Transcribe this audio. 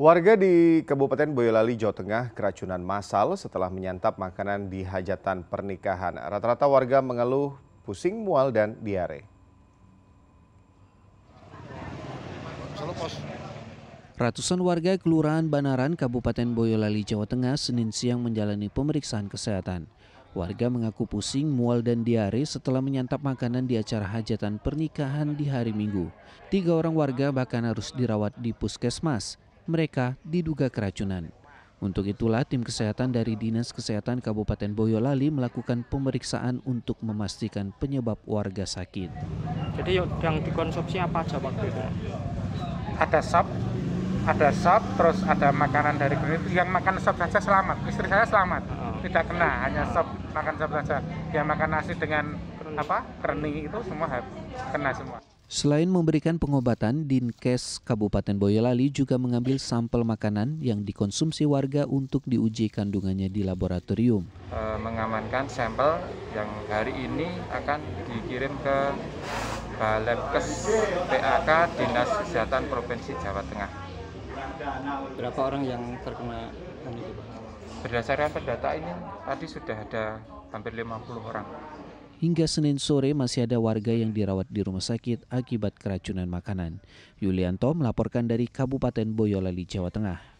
Warga di Kabupaten Boyolali, Jawa Tengah keracunan massal setelah menyantap makanan di hajatan pernikahan. Rata-rata warga mengeluh pusing, mual, dan diare. Ratusan warga Kelurahan Banaran, Kabupaten Boyolali, Jawa Tengah, Senin siang menjalani pemeriksaan kesehatan. Warga mengaku pusing, mual, dan diare setelah menyantap makanan di acara hajatan pernikahan di hari Minggu. Tiga orang warga bahkan harus dirawat di puskesmas mereka diduga keracunan. Untuk itulah tim kesehatan dari Dinas Kesehatan Kabupaten Boyolali melakukan pemeriksaan untuk memastikan penyebab warga sakit. Jadi yang dikonsumsi apa aja waktu itu? Ada sop, ada sop, terus ada makanan dari klinik. Yang makan sop saja selamat. Istri saya selamat, oh, tidak kena. Hanya sop, makan sop saja. Yang makan nasi dengan apa? Kerni itu semua kena semua. Selain memberikan pengobatan, Dinkes Kabupaten Boyolali juga mengambil sampel makanan yang dikonsumsi warga untuk diuji kandungannya di laboratorium. E, mengamankan sampel yang hari ini akan dikirim ke Balemkes PAK Dinas Kesehatan Provinsi Jawa Tengah. Berapa orang yang terkena Berdasarkan data ini, tadi sudah ada hampir 50 orang. Hingga Senin sore masih ada warga yang dirawat di rumah sakit akibat keracunan makanan. Yulianto melaporkan dari Kabupaten Boyolali, Jawa Tengah.